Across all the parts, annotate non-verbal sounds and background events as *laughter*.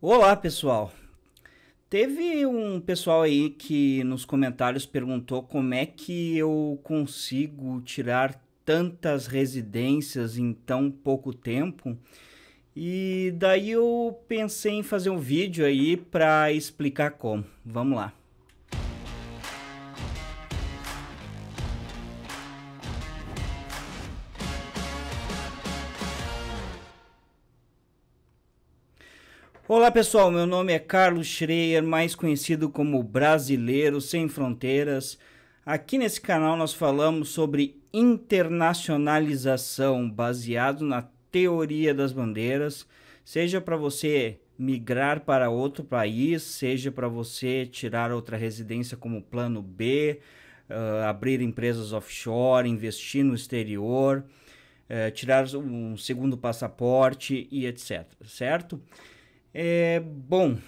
Olá, pessoal. Teve um pessoal aí que nos comentários perguntou como é que eu consigo tirar tantas residências em tão pouco tempo. E daí eu pensei em fazer um vídeo aí para explicar como. Vamos lá. Olá pessoal, meu nome é Carlos Schreier, mais conhecido como Brasileiro Sem Fronteiras. Aqui nesse canal nós falamos sobre internacionalização baseado na teoria das bandeiras, seja para você migrar para outro país, seja para você tirar outra residência como plano B, uh, abrir empresas offshore, investir no exterior, uh, tirar um segundo passaporte e etc. Certo? É, bom,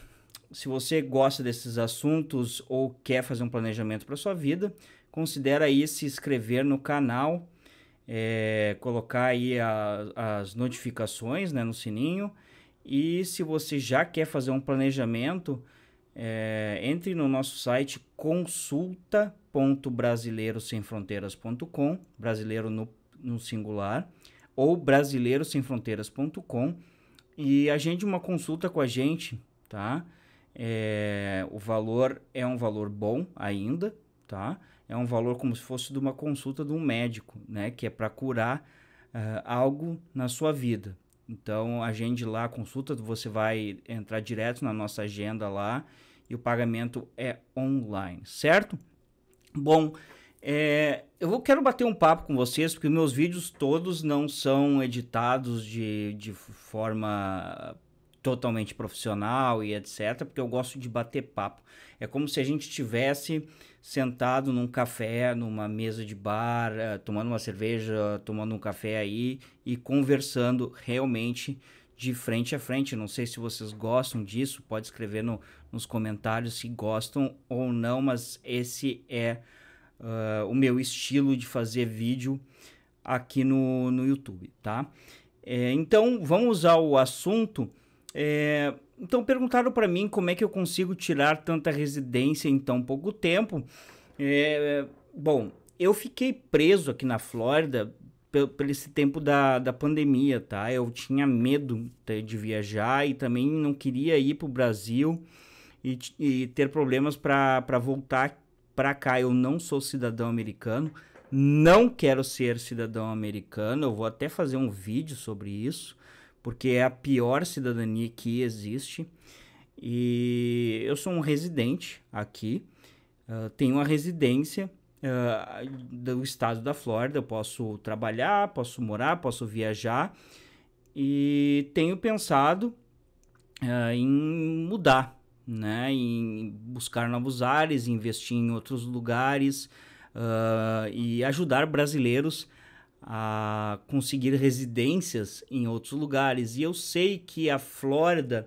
se você gosta desses assuntos ou quer fazer um planejamento para sua vida, considere aí se inscrever no canal, é, colocar aí a, as notificações né, no sininho. E se você já quer fazer um planejamento, é, entre no nosso site consulta.brasileirosemfronteiras.com, brasileiro no, no singular, ou brasileirosemfronteiras.com.br e agende uma consulta com a gente, tá? É, o valor é um valor bom ainda, tá? É um valor como se fosse de uma consulta de um médico, né? Que é para curar uh, algo na sua vida. Então, agende lá a consulta, você vai entrar direto na nossa agenda lá e o pagamento é online, certo? Bom, é, eu quero bater um papo com vocês, porque meus vídeos todos não são editados de, de forma totalmente profissional e etc, porque eu gosto de bater papo. É como se a gente estivesse sentado num café, numa mesa de bar, eh, tomando uma cerveja, tomando um café aí e conversando realmente de frente a frente. Não sei se vocês gostam disso, pode escrever no, nos comentários se gostam ou não, mas esse é uh, o meu estilo de fazer vídeo aqui no, no YouTube, tá? É, então, vamos ao assunto. É, então, perguntaram para mim como é que eu consigo tirar tanta residência em tão pouco tempo. É, bom, eu fiquei preso aqui na Flórida por esse tempo da, da pandemia, tá? Eu tinha medo de viajar e também não queria ir para o Brasil e, e, ter problemas para voltar para cá eu não sou cidadão americano, não quero ser cidadão americano, eu vou até fazer um vídeo sobre isso, porque é a pior cidadania que existe. E eu sou um residente aqui, uh, tenho a residência uh, do estado da Flórida, eu posso trabalhar, posso morar, posso viajar e tenho pensado uh, em mudar né? Em buscar novos ares, investir em outros lugares uh, e ajudar brasileiros a conseguir residências em outros lugares. E eu sei que a Flórida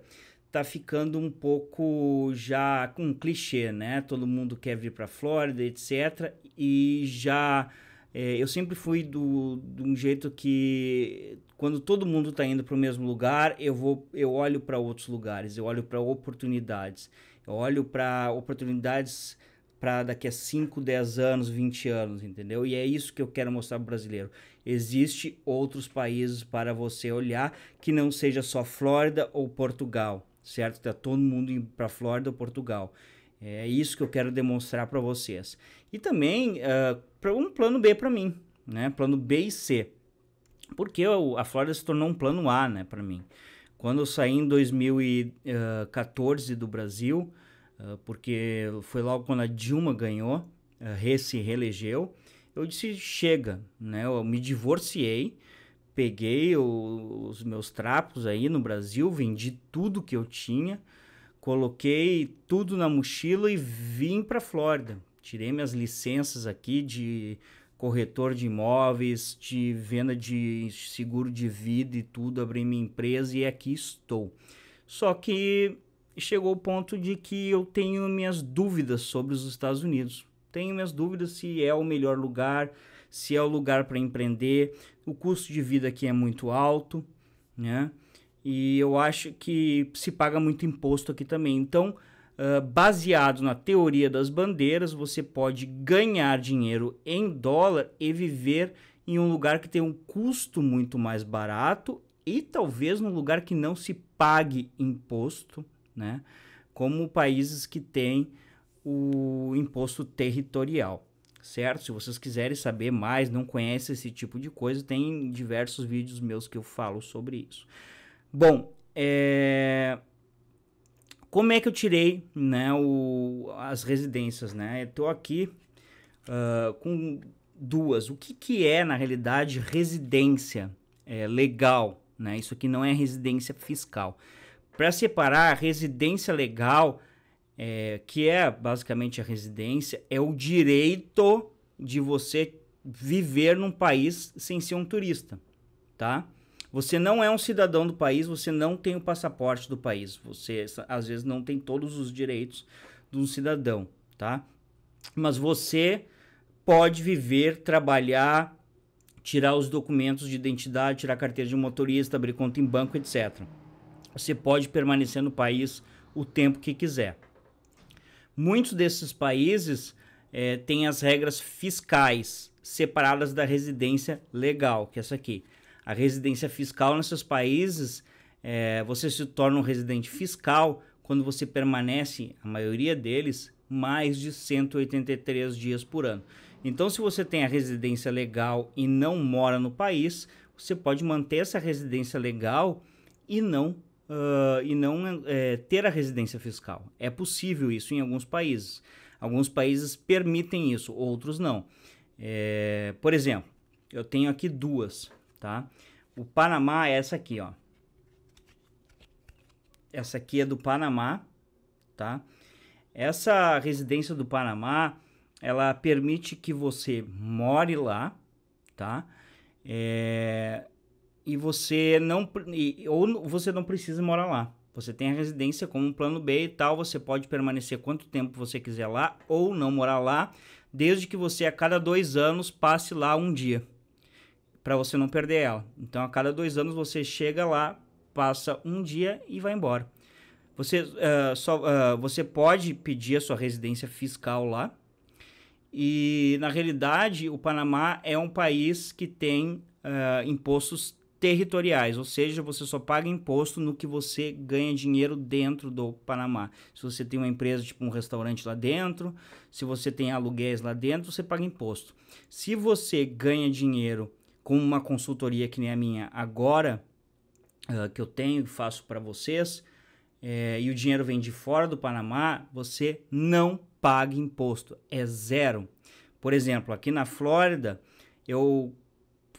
tá ficando um pouco já com um clichê, né? Todo mundo quer vir para Flórida, etc. E já é, eu sempre fui do, de um jeito que quando todo mundo está indo para o mesmo lugar, eu vou, eu olho para outros lugares, eu olho para oportunidades, eu olho para oportunidades para daqui a 5, 10 anos, 20 anos, entendeu? E é isso que eu quero mostrar para o brasileiro. Existe outros países para você olhar que não seja só Flórida ou Portugal, certo? Tá todo mundo indo para Flórida ou Portugal. É isso que eu quero demonstrar para vocês. E também uh, um plano B para mim, né? Plano B e C. Porque eu, a Flórida se tornou um plano A, né, para mim. Quando eu saí em 2014 do Brasil, porque foi logo quando a Dilma ganhou, se reelegeu, eu disse chega, né? Eu me divorciei, peguei o, os meus trapos aí no Brasil, vendi tudo que eu tinha, coloquei tudo na mochila e vim para Flórida. Tirei minhas licenças aqui de corretor de imóveis, de venda de seguro de vida e tudo, abri minha empresa e aqui estou. Só que chegou o ponto de que eu tenho minhas dúvidas sobre os Estados Unidos. Tenho minhas dúvidas se é o melhor lugar, se é o lugar para empreender. O custo de vida aqui é muito alto, né? E eu acho que se paga muito imposto aqui também. Então, ah, baseado na teoria das bandeiras, você pode ganhar dinheiro em dólar e viver em um lugar que tem um custo muito mais barato e talvez num lugar que não se pague imposto, né? Como países que têm o imposto territorial, certo? Se vocês quiserem saber mais, não conhecem esse tipo de coisa, tem diversos vídeos meus que eu falo sobre isso. Bom, é como é que eu tirei né, o, as residências, né? Estou aqui uh, com duas. O que, que é, na realidade, residência é, legal? Né? Isso aqui não é residência fiscal. Para separar, a residência legal, é, que é basicamente a residência, é o direito de você viver num país sem ser um turista, tá? Você não é um cidadão do país, você não tem o passaporte do país. Você, às vezes, não tem todos os direitos de um cidadão, tá? Mas você pode viver, trabalhar, tirar os documentos de identidade, tirar carteira de motorista, abrir conta em banco, etc. Você pode permanecer no país o tempo que quiser. Muitos desses países é, têm as regras fiscais separadas da residência legal, que é essa aqui a residência fiscal nesses países, é, você se torna um residente fiscal quando você permanece, a maioria deles, mais de 183 dias por ano. Então, se você tem a residência legal e não mora no país, você pode manter essa residência legal e não, uh, e não é, ter a residência fiscal. É possível isso em alguns países. Alguns países permitem isso, outros não. É, por exemplo, eu tenho aqui duas tá? O Panamá é essa aqui, ó. Essa aqui é do Panamá, tá? Essa residência do Panamá, ela permite que você more lá, tá? É, e você não ou você não precisa morar lá. Você tem a residência como um plano B e tal, você pode permanecer quanto tempo você quiser lá ou não morar lá, desde que você a cada dois anos passe lá um dia para você não perder ela. Então, a cada dois anos você chega lá, passa um dia e vai embora. Você, uh, só, uh, você pode pedir a sua residência fiscal lá. E, na realidade, o Panamá é um país que tem uh, impostos territoriais, ou seja, você só paga imposto no que você ganha dinheiro dentro do Panamá. Se você tem uma empresa, tipo um restaurante lá dentro, se você tem aluguéis lá dentro, você paga imposto. Se você ganha dinheiro com uma consultoria que nem a minha agora, uh, que eu tenho e faço para vocês, é, e o dinheiro vem de fora do Panamá, você não paga imposto, é zero. Por exemplo, aqui na Flórida, eu,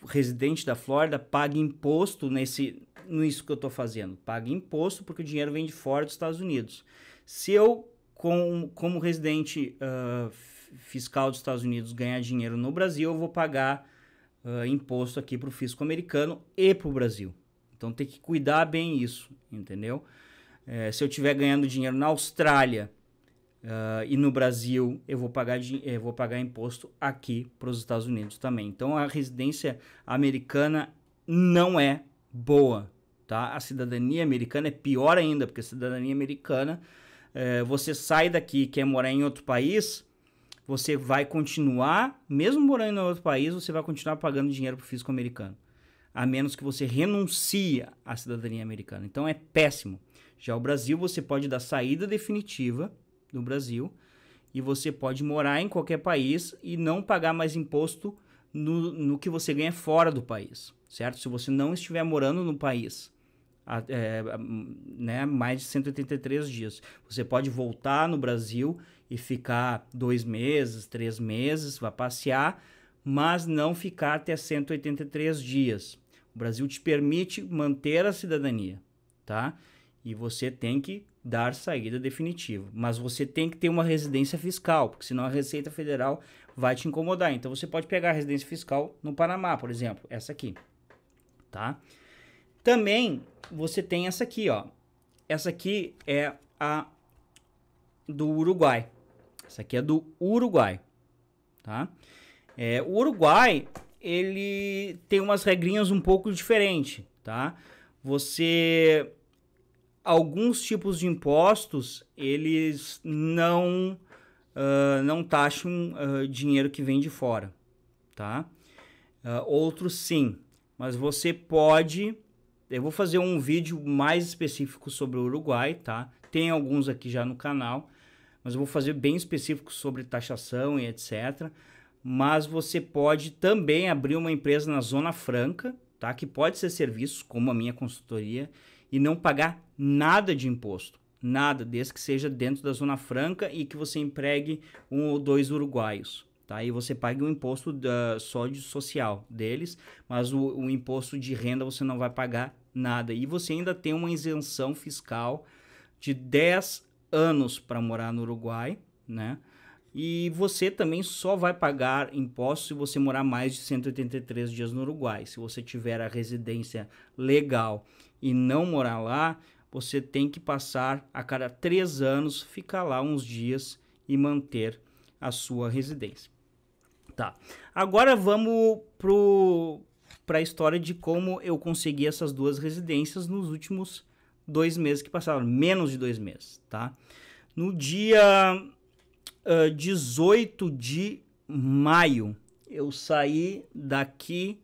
residente da Flórida, paga imposto nesse, nisso que eu estou fazendo. Paga imposto porque o dinheiro vem de fora dos Estados Unidos. Se eu, com, como residente uh, fiscal dos Estados Unidos, ganhar dinheiro no Brasil, eu vou pagar uh, imposto aqui para o fisco americano e para o Brasil. Então tem que cuidar bem isso, entendeu? É, se eu estiver ganhando dinheiro na Austrália uh, e no Brasil, eu vou pagar, eu eh, vou pagar imposto aqui para os Estados Unidos também. Então a residência americana não é boa, tá? A cidadania americana é pior ainda, porque a cidadania americana, é, você sai daqui e quer morar em outro país, você vai continuar, mesmo morando em outro país, você vai continuar pagando dinheiro para o fisco americano. A menos que você renuncie à cidadania americana. Então é péssimo. Já o Brasil, você pode dar saída definitiva do Brasil e você pode morar em qualquer país e não pagar mais imposto no, no que você ganha fora do país, certo? Se você não estiver morando no país é, hum, né, mais de 183 dias. Você pode voltar no Brasil e ficar dois meses, três meses, vai passear, mas não ficar até 183 dias. O Brasil te permite manter a cidadania, tá? E você tem que dar saída definitiva. Mas você tem que ter uma residência fiscal, porque senão a Receita Federal vai te incomodar. Então você pode pegar a residência fiscal no Panamá, por exemplo, essa aqui, tá? Também você tem essa aqui, ó. Essa aqui é a do Uruguai. Essa aqui é do Uruguai, tá? É, o Uruguai, ele tem umas regrinhas um pouco diferentes, tá? Você... Alguns tipos de impostos, eles não, uh, não taxam uh, dinheiro que vem de fora, tá? Uh, outros sim, mas você pode eu vou fazer um vídeo mais específico sobre o Uruguai, tá? Tem alguns aqui já no canal, mas eu vou fazer bem específico sobre taxação e etc. Mas você pode também abrir uma empresa na Zona Franca, tá? Que pode ser serviços, como a minha consultoria, e não pagar nada de imposto. Nada, desde que seja dentro da Zona Franca e que você empregue um ou dois uruguaios. Tá? E você paga o um imposto da, só de social deles, mas o, o imposto de renda você não vai pagar nada. E você ainda tem uma isenção fiscal de 10 anos para morar no Uruguai, né? E você também só vai pagar imposto se você morar mais de 183 dias no Uruguai. Se você tiver a residência legal e não morar lá, você tem que passar a cada três anos, ficar lá uns dias e manter a sua residência. Tá. Agora vamos para a história de como eu consegui essas duas residências nos últimos dois meses que passaram, menos de dois meses, tá? No dia uh, 18 de maio, eu saí daqui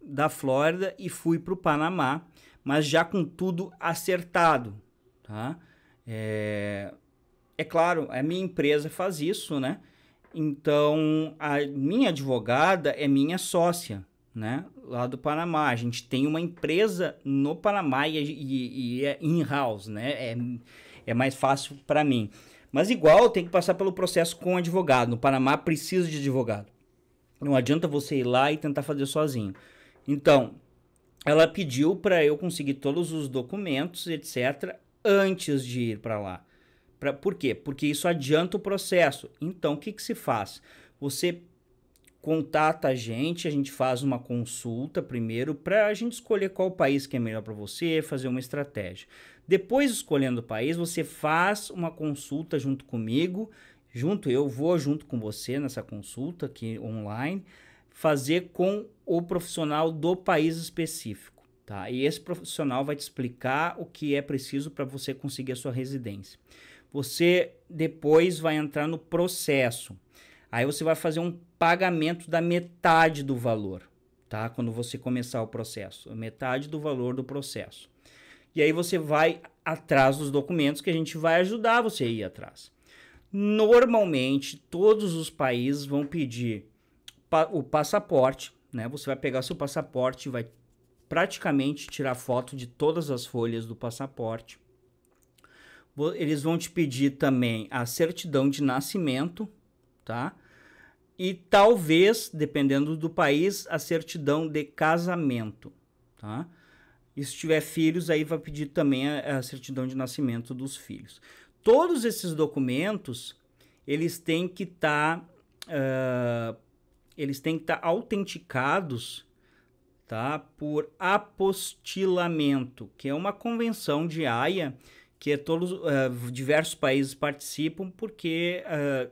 da Flórida e fui para o Panamá, mas já com tudo acertado, tá? É, é claro, a minha empresa faz isso, né? Então, a minha advogada é minha sócia, né? Lá do Panamá. A gente tem uma empresa no Panamá e, e, e é in-house, né? É, é mais fácil para mim. Mas igual tem que passar pelo processo com advogado. No Panamá precisa de advogado. Não adianta você ir lá e tentar fazer sozinho. Então, ela pediu para eu conseguir todos os documentos, etc, antes de ir para lá. Pra, por quê? Porque isso adianta o processo. Então, o que, que se faz? Você contata a gente, a gente faz uma consulta primeiro para a gente escolher qual país que é melhor para você, fazer uma estratégia. Depois escolhendo o país, você faz uma consulta junto comigo, junto eu vou junto com você nessa consulta aqui online, fazer com o profissional do país específico. Tá? E esse profissional vai te explicar o que é preciso para você conseguir a sua residência. Você depois vai entrar no processo. Aí você vai fazer um pagamento da metade do valor, tá? Quando você começar o processo, metade do valor do processo. E aí você vai atrás dos documentos que a gente vai ajudar você a ir atrás. Normalmente, todos os países vão pedir pa o passaporte, né? Você vai pegar seu passaporte, vai praticamente tirar foto de todas as folhas do passaporte. Eles vão te pedir também a certidão de nascimento, tá? E talvez, dependendo do país, a certidão de casamento, tá? E se tiver filhos, aí vai pedir também a, a certidão de nascimento dos filhos. Todos esses documentos, eles têm que estar, tá, uh, eles têm que estar tá autenticados tá? Por apostilamento, que é uma convenção de aia que é todos uh, diversos países participam porque uh,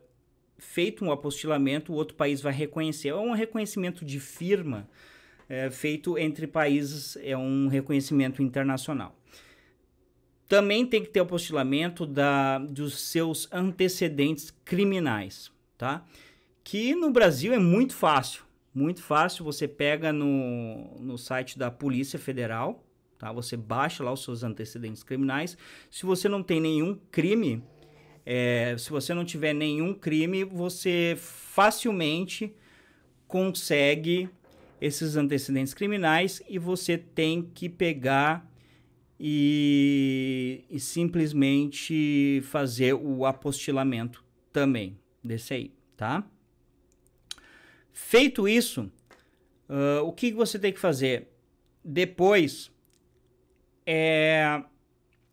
feito um apostilamento o outro país vai reconhecer é um reconhecimento de firma é, feito entre países é um reconhecimento internacional também tem que ter apostilamento da dos seus antecedentes criminais tá que no Brasil é muito fácil muito fácil, você pega no, no site da Polícia Federal, tá? Você baixa lá os seus antecedentes criminais. Se você não tem nenhum crime, é, se você não tiver nenhum crime, você facilmente consegue esses antecedentes criminais e você tem que pegar e, e simplesmente fazer o apostilamento também desse aí, tá? Feito isso, uh, o que você tem que fazer? Depois é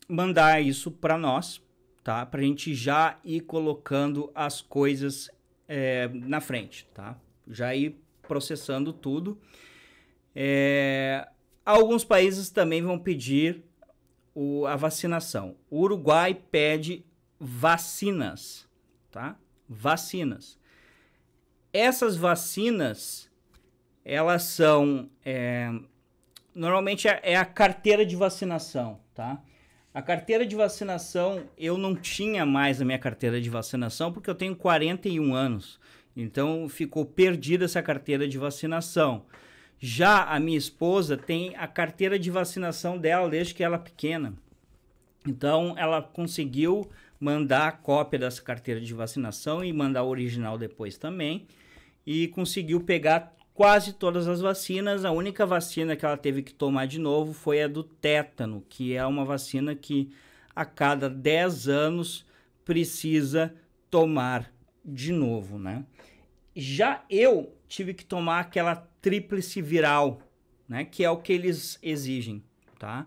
mandar isso para nós, tá? Para a gente já ir colocando as coisas é, na frente, tá? Já ir processando tudo. É, alguns países também vão pedir o, a vacinação. O Uruguai pede vacinas, tá? Vacinas essas vacinas, elas são. É, normalmente é, é a carteira de vacinação, tá? A carteira de vacinação, eu não tinha mais a minha carteira de vacinação porque eu tenho 41 anos. Então ficou perdida essa carteira de vacinação. Já a minha esposa tem a carteira de vacinação dela desde que ela é pequena. Então ela conseguiu mandar a cópia dessa carteira de vacinação e mandar o original depois também e conseguiu pegar quase todas as vacinas. A única vacina que ela teve que tomar de novo foi a do tétano, que é uma vacina que a cada 10 anos precisa tomar de novo, né? Já eu tive que tomar aquela tríplice viral, né? Que é o que eles exigem, tá?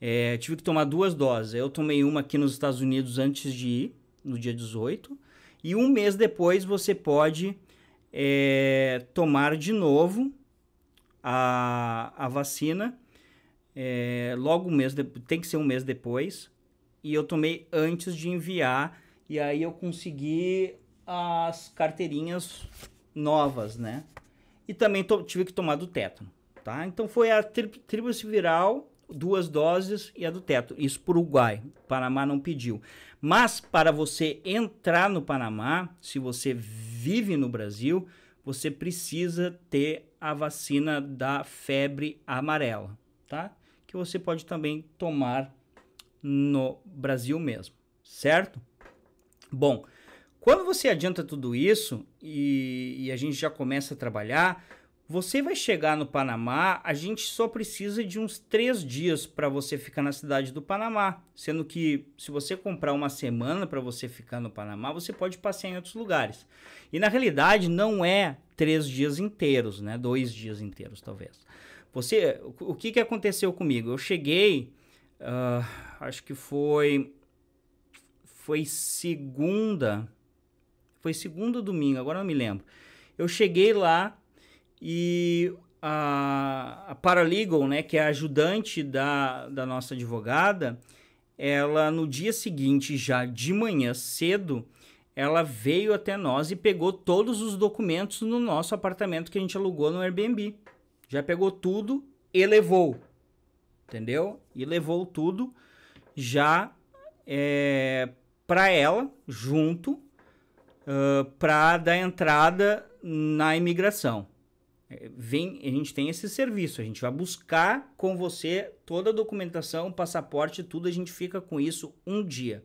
É, tive que tomar duas doses. Eu tomei uma aqui nos Estados Unidos antes de ir, no dia 18. E um mês depois você pode é, tomar de novo a, a vacina, é, logo um mês, de, tem que ser um mês depois, e eu tomei antes de enviar, e aí eu consegui as carteirinhas novas, né? E também to, tive que tomar do tétano, tá? Então foi a tríplice viral, duas doses e a do tétano, isso por Uruguai, Panamá não pediu. Mas para você entrar no Panamá, se você vive no Brasil, você precisa ter a vacina da febre amarela, tá? Que você pode também tomar no Brasil mesmo, certo? Bom, quando você adianta tudo isso e, e a gente já começa a trabalhar, você vai chegar no Panamá, a gente só precisa de uns três dias para você ficar na cidade do Panamá. Sendo que, se você comprar uma semana para você ficar no Panamá, você pode passear em outros lugares. E na realidade, não é três dias inteiros, né? Dois dias inteiros, talvez. Você, o que, que aconteceu comigo? Eu cheguei, uh, acho que foi. Foi segunda. Foi segunda domingo, agora não me lembro. Eu cheguei lá e a, a paralegal, né, que é a ajudante da, da nossa advogada, ela no dia seguinte, já de manhã cedo, ela veio até nós e pegou todos os documentos no nosso apartamento que a gente alugou no Airbnb. Já pegou tudo e levou. Entendeu? E levou tudo já é, para ela, junto, uh, ah, para dar entrada na imigração vem, a gente tem esse serviço, a gente vai buscar com você toda a documentação, passaporte, tudo, a gente fica com isso um dia.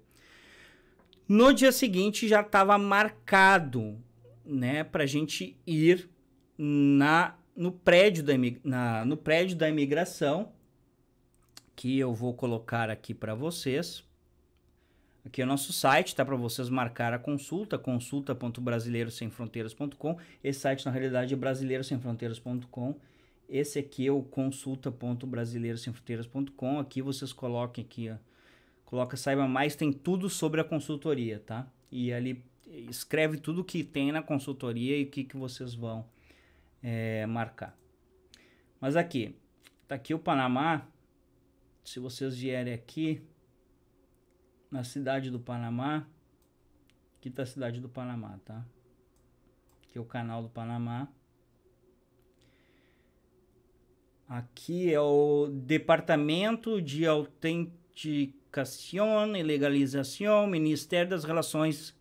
No dia seguinte já estava marcado, né, para a gente ir na no prédio da na, no prédio da imigração, que eu vou colocar aqui para vocês. Aqui é o nosso site, tá? Para vocês marcar a consulta, consulta.brasileirosemfronteiras.com. Esse site, na realidade, é brasileirosemfronteiras.com. Esse aqui é o consulta.brasileirosemfronteiras.com. Aqui vocês coloquem aqui, ó. Coloca Saiba Mais, tem tudo sobre a consultoria, tá? E ali escreve tudo que tem na consultoria e o que, que vocês vão é, marcar. Mas aqui, tá aqui o Panamá. Se vocês vierem aqui, na cidade do Panamá. Aqui tá a cidade do Panamá, tá? Aqui é o canal do Panamá. Aqui é o Departamento de Autenticação e Legalização, Ministério das Relações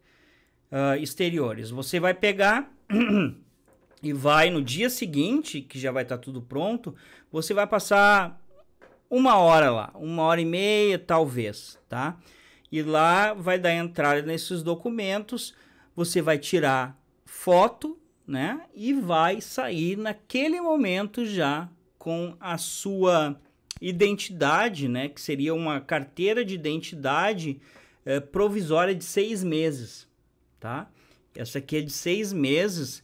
uh, Exteriores. Você vai pegar *clears throat* e vai no dia seguinte, que já vai estar tá tudo pronto, você vai passar uma hora lá, uma hora e meia talvez, tá? E lá vai dar entrada nesses documentos, você vai tirar foto, né? E vai sair naquele momento já com a sua identidade, né? Que seria uma carteira de identidade eh, provisória de seis meses, tá? Essa aqui é de seis meses,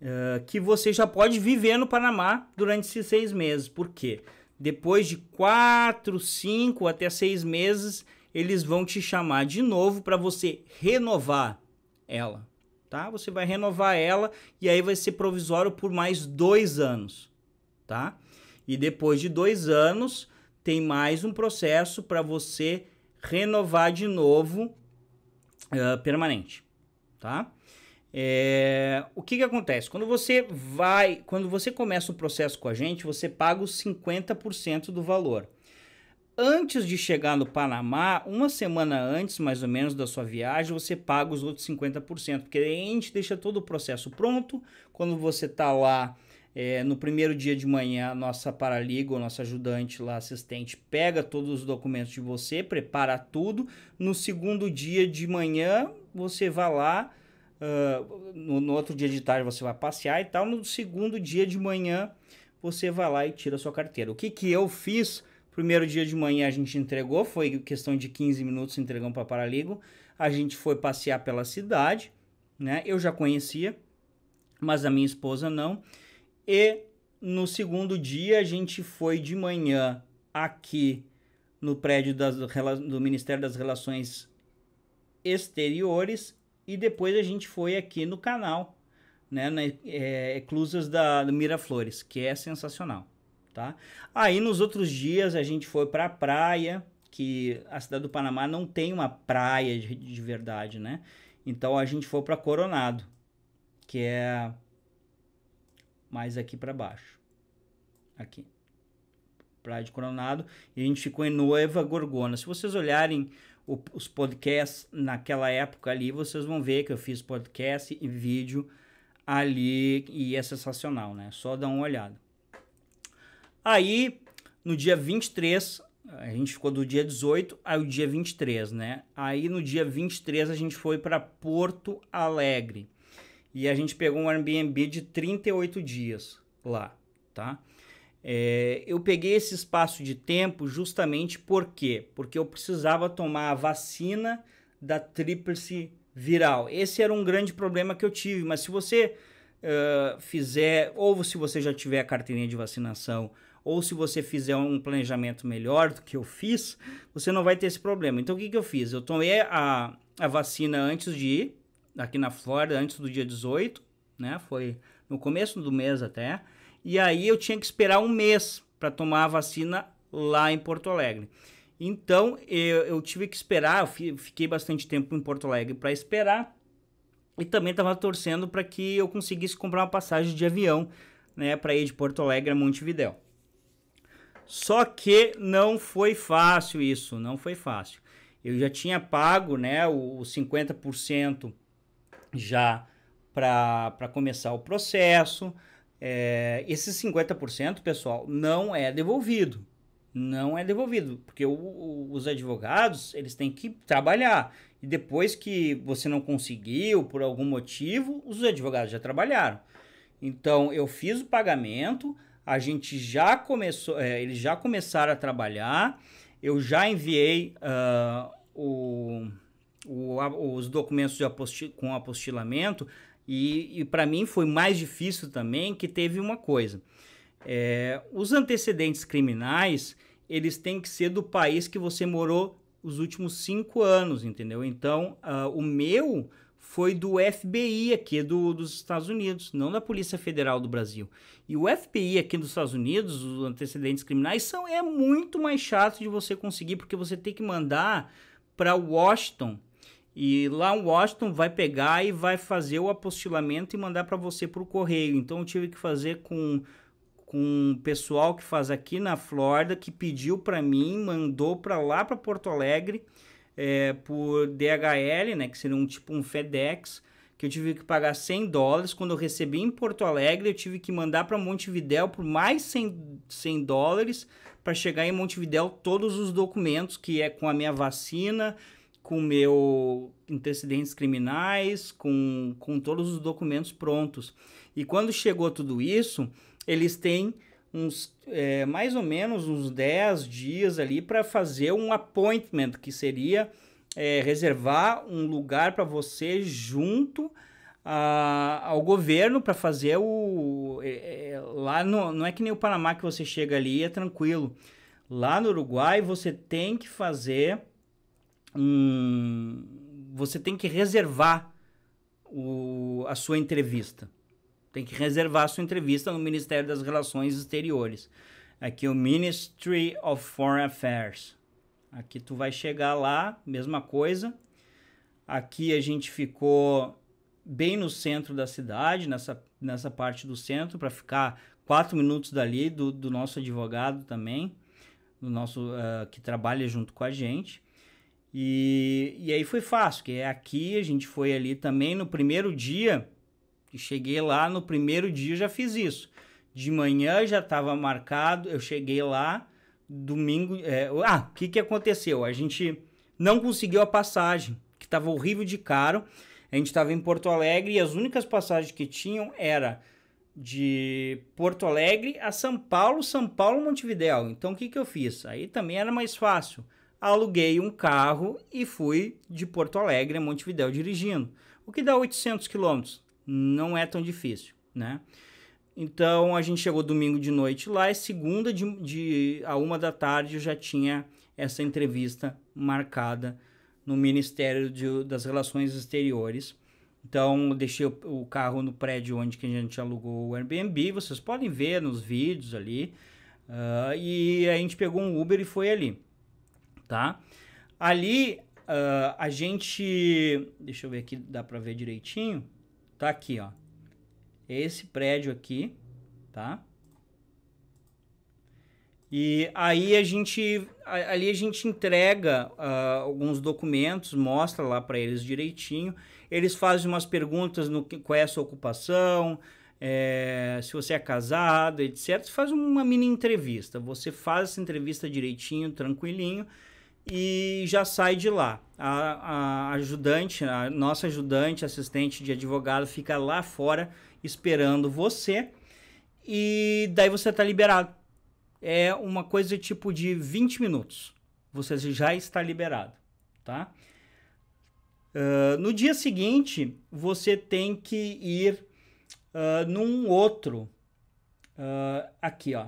eh, que você já pode viver no Panamá durante esses seis meses. Por quê? Depois de quatro, cinco até seis meses, eles vão te chamar de novo para você renovar ela, tá? Você vai renovar ela e aí vai ser provisório por mais dois anos, tá? E depois de dois anos tem mais um processo para você renovar de novo uh, permanente, tá? É, o que, que acontece? Quando você vai, quando você começa o processo com a gente, você paga os 50% do valor antes de chegar no Panamá, uma semana antes mais ou menos da sua viagem, você paga os outros 50%, porque a gente deixa todo o processo pronto. Quando você está lá é, no primeiro dia de manhã, a nossa paraliga, nossa ajudante lá, assistente, pega todos os documentos de você, prepara tudo. No segundo dia de manhã, você vai lá. Uh, no, no outro dia de tarde você vai passear e tal. No segundo dia de manhã você vai lá e tira a sua carteira. O que, que eu fiz? Primeiro dia de manhã a gente entregou, foi questão de 15 minutos entregamos para Paraligo. A gente foi passear pela cidade, né? Eu já conhecia, mas a minha esposa não. E no segundo dia a gente foi de manhã aqui no prédio das, do Ministério das Relações Exteriores e depois a gente foi aqui no canal, né, na, é, Eclusas da, do Miraflores, que é sensacional tá? Aí nos outros dias a gente foi para a praia, que a cidade do Panamá não tem uma praia de, de verdade, né? Então a gente foi para Coronado, que é mais aqui para baixo. Aqui. Praia de Coronado, e a gente ficou em Noiva Gorgona. Se vocês olharem o, os podcasts naquela época ali, vocês vão ver que eu fiz podcast e vídeo ali e é sensacional, né? Só dá uma olhada. Aí, no dia 23, a gente ficou do dia 18 ao dia 23, né? Aí no dia 23 a gente foi para Porto Alegre. E a gente pegou um Airbnb de 38 dias lá, tá? É, eu peguei esse espaço de tempo justamente por quê? Porque eu precisava tomar a vacina da tríplice viral. Esse era um grande problema que eu tive, mas se você uh, fizer, ou se você já tiver a carteirinha de vacinação, ou se você fizer um planejamento melhor do que eu fiz, você não vai ter esse problema. Então, o que, que eu fiz? Eu tomei a, a vacina antes de ir, aqui na Flórida, antes do dia 18, né? Foi no começo do mês até. E aí eu tinha que esperar um mês para tomar a vacina lá em Porto Alegre. Então eu, eu tive que esperar, eu fiquei bastante tempo em Porto Alegre para esperar e também estava torcendo para que eu conseguisse comprar uma passagem de avião, né, para ir de Porto Alegre a Montevidéu. Só que não foi fácil isso, não foi fácil. Eu já tinha pago, né, o, 50% já para começar o processo. É, esse 50%, pessoal, não é devolvido. Não é devolvido, porque o, o, os advogados, eles têm que trabalhar. E depois que você não conseguiu, por algum motivo, os advogados já trabalharam. Então, eu fiz o pagamento, a gente já começou, é, eles já começaram a trabalhar, eu já enviei uh, o, o, a, os documentos com apostilamento e, e para mim foi mais difícil também que teve uma coisa. É, os antecedentes criminais, eles têm que ser do país que você morou os últimos cinco anos, entendeu? Então, uh, o meu foi do FBI aqui do, dos Estados Unidos, não da Polícia Federal do Brasil. E o FBI aqui dos Estados Unidos, os antecedentes criminais, são, é muito mais chato de você conseguir, porque você tem que mandar para Washington. E lá o Washington vai pegar e vai fazer o apostilamento e mandar para você para o correio. Então eu tive que fazer com com o pessoal que faz aqui na Flórida que pediu para mim, mandou para lá para Porto Alegre é, por DHL, né, que seria um tipo um FedEx, que eu tive que pagar 100 dólares. Quando eu recebi em Porto Alegre, eu tive que mandar para Montevidéu por mais 100, 100 dólares para chegar em Montevidéu todos os documentos, que é com a minha vacina, com meu antecedentes criminais, com, com todos os documentos prontos. E quando chegou tudo isso, eles têm uns é, mais ou menos uns 10 dias ali para fazer um appointment, que seria é, reservar um lugar para você junto a, ao governo para fazer o. É, é, lá no, não é que nem o Panamá que você chega ali e é tranquilo. Lá no Uruguai você tem que fazer um. Você tem que reservar o, a sua entrevista. Tem que reservar sua entrevista no Ministério das Relações Exteriores. Aqui é o Ministry of Foreign Affairs. Aqui tu vai chegar lá, mesma coisa. Aqui a gente ficou bem no centro da cidade, nessa, nessa parte do centro, para ficar quatro minutos dali do, do nosso advogado também, do nosso uh, que trabalha junto com a gente. E, e aí foi fácil, que é aqui a gente foi ali também no primeiro dia cheguei lá no primeiro dia já fiz isso. De manhã já estava marcado, eu cheguei lá, domingo. É, ah, o que, que aconteceu? A gente não conseguiu a passagem, que estava horrível de caro. A gente estava em Porto Alegre e as únicas passagens que tinham era de Porto Alegre a São Paulo, São Paulo, Montevidéu. Então o que, que eu fiz? Aí também era mais fácil. Aluguei um carro e fui de Porto Alegre a Montevidéu dirigindo, o que dá 800 quilômetros. Não é tão difícil, né? Então a gente chegou domingo de noite lá e segunda de, de a uma da tarde já tinha essa entrevista marcada no Ministério de, das Relações Exteriores. Então deixei o, o, carro no prédio onde que a gente alugou o Airbnb. Vocês podem ver nos vídeos ali. Uh, e a gente pegou um Uber e foi ali, tá? Ali uh, a gente, deixa eu ver aqui, dá para ver direitinho. Tá aqui, ó. Esse prédio aqui, tá? E aí a gente, ali a gente entrega uh, alguns documentos, mostra lá para eles direitinho. Eles fazem umas perguntas no qual é a sua ocupação, é, se você é casado, etc. Você faz uma mini entrevista. Você faz essa entrevista direitinho, tranquilinho e já sai de lá. A, a ajudante, a nossa ajudante, assistente de advogado, fica lá fora esperando você e daí você está liberado. É uma coisa tipo de 20 minutos. Você já está liberado, tá? Uh, no dia seguinte, você tem que ir uh, num outro. Uh, aqui, ó.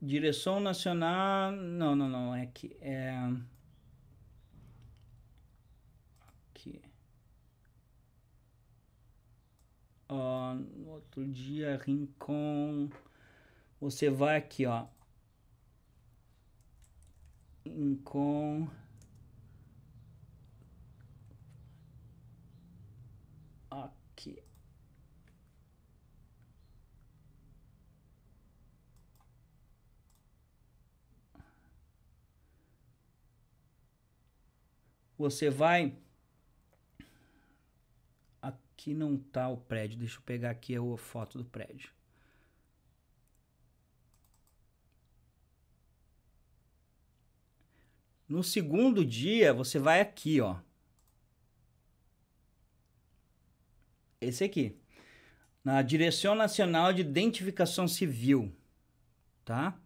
Direção Nacional. Não, não, não. É aqui. É. ó, no outro dia, Rincon. Você vai aqui, ó. Rincon. Aqui. Você vai aqui não tá o prédio. Deixa eu pegar aqui a foto do prédio. No segundo dia, você vai aqui, ó. Esse aqui. Na Direção Nacional de Identificação Civil, tá?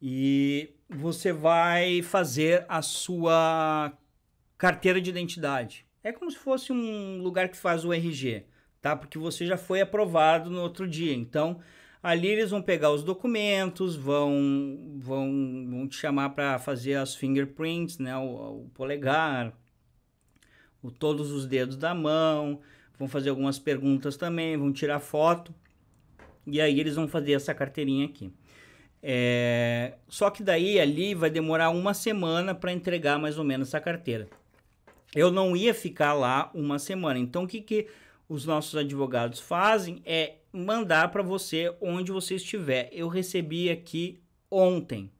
E você vai fazer a sua carteira de identidade. É como se fosse um lugar que faz o RG, tá? Porque você já foi aprovado no outro dia. Então, ali eles vão pegar os documentos, vão, vão, vão te chamar para fazer as fingerprints, né? O, o polegar, o, todos os dedos da mão, vão fazer algumas perguntas também, vão tirar foto. E aí eles vão fazer essa carteirinha aqui. É... Só que daí ali vai demorar uma semana para entregar mais ou menos essa carteira eu não ia ficar lá uma semana. Então, o que, que os nossos advogados fazem é mandar para você onde você estiver. Eu recebi aqui ontem.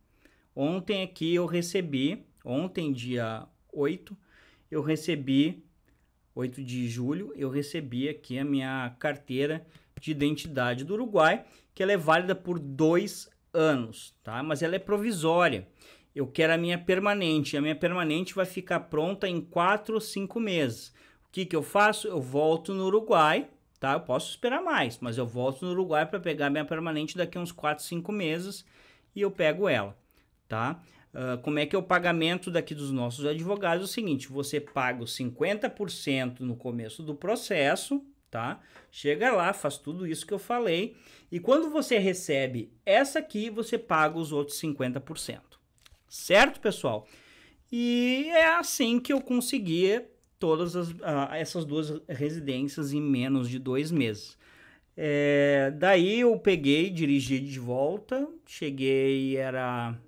Ontem aqui eu recebi, ontem dia 8, eu recebi 8 de julho, eu recebi aqui a minha carteira de identidade do Uruguai, que ela é válida por dois anos, tá? Mas ela é provisória eu quero a minha permanente. A minha permanente vai ficar pronta em 4 ou 5 meses. O que, que eu faço? Eu volto no Uruguai, tá? Eu posso esperar mais, mas eu volto no Uruguai para pegar a minha permanente daqui a uns 4, 5 meses e eu pego ela, tá? Uh, como é que é o pagamento daqui dos nossos advogados? É o seguinte, você paga os 50% no começo do processo, tá? Chega lá, faz tudo isso que eu falei, e quando você recebe essa aqui, você paga os outros 50%. Certo, pessoal? E é assim que eu consegui todas as, essas duas residências em menos de dois meses. É, daí eu peguei, dirigi de volta, cheguei, era,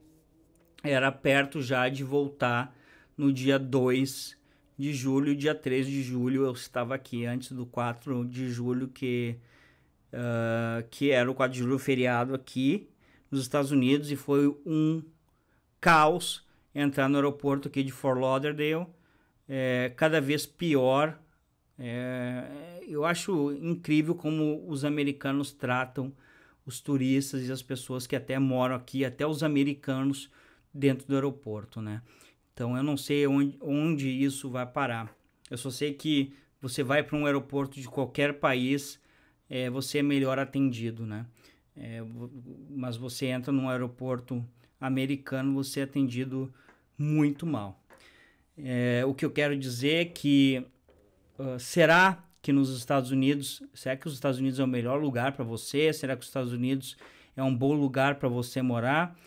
era perto já de voltar no dia 2 de julho, dia 3 de julho eu estava aqui, antes do 4 de julho, que, uh, que era o 4 de julho feriado aqui nos Estados Unidos e foi um caos entrar no aeroporto aqui de Fort Lauderdale, é, cada vez pior. É, eu acho incrível como os americanos tratam os turistas e as pessoas que até moram aqui, até os americanos dentro do aeroporto, né? Então eu não sei onde, onde isso vai parar. Eu só sei que você vai para um aeroporto de qualquer país, é, você é melhor atendido, né? É, mas você entra num aeroporto americano você é atendido muito mal. É, o que eu quero dizer é que uh, será que nos Estados Unidos, será que os Estados Unidos é o melhor lugar para você? Será que os Estados Unidos é um bom lugar para você morar?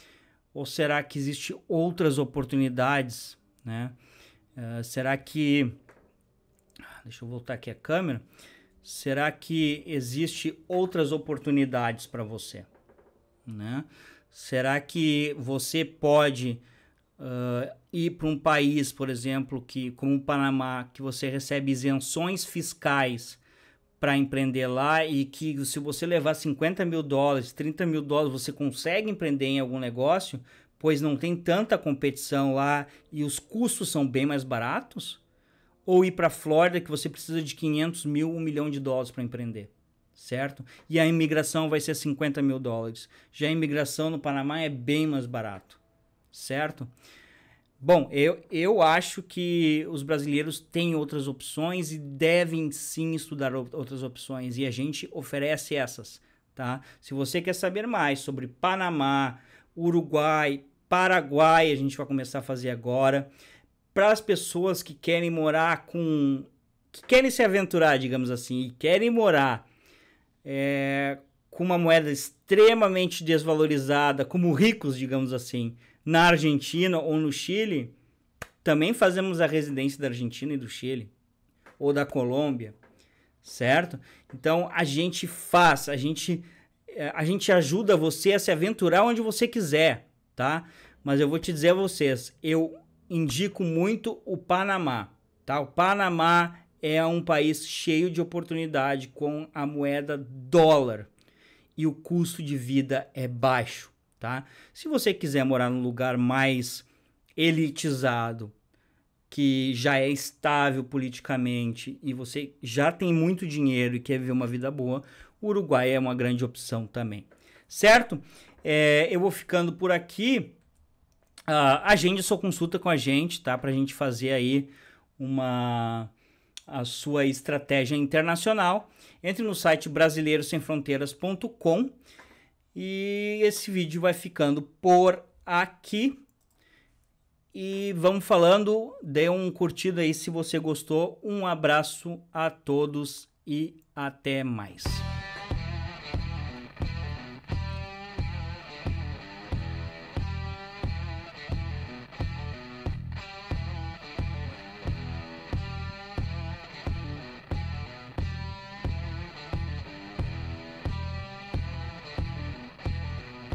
Ou será que existe outras oportunidades, né? Uh, será que ah, deixa eu voltar aqui a câmera? Será que existe outras oportunidades para você, né? Será que você pode uh, ir para um país, por exemplo, que como o Panamá, que você recebe isenções fiscais para empreender lá e que se você levar 50 mil dólares, 30 mil dólares, você consegue empreender em algum negócio, pois não tem tanta competição lá e os custos são bem mais baratos? Ou ir para a Flórida que você precisa de 500 mil, 1 milhão de dólares para empreender? certo? E a imigração vai ser 50 mil dólares. Já a imigração no Panamá é bem mais barato, certo? Bom, eu, eu acho que os brasileiros têm outras opções e devem sim estudar outras opções e a gente oferece essas, tá? Se você quer saber mais sobre Panamá, Uruguai, Paraguai, a gente vai começar a fazer agora, para as pessoas que querem morar com que querem se aventurar, digamos assim, e querem morar é, com uma moeda extremamente desvalorizada, como ricos, digamos assim, na Argentina ou no Chile, também fazemos a residência da Argentina e do Chile, ou da Colômbia, certo? Então a gente faz, a gente, é, a gente ajuda você a se aventurar onde você quiser, tá? Mas eu vou te dizer a vocês, eu indico muito o Panamá, tá? O Panamá é um país cheio de oportunidade com a moeda dólar e o custo de vida é baixo, tá? Se você quiser morar num lugar mais elitizado, que já é estável politicamente e você já tem muito dinheiro e quer viver uma vida boa, o Uruguai é uma grande opção também, certo? É, eu vou ficando por aqui. Uh, agende sua consulta com a gente, tá? Para a gente fazer aí uma a sua estratégia internacional, entre no site brasileirosemfronteiras.com e esse vídeo vai ficando por aqui. E vamos falando, dê um curtida aí se você gostou. Um abraço a todos e até mais.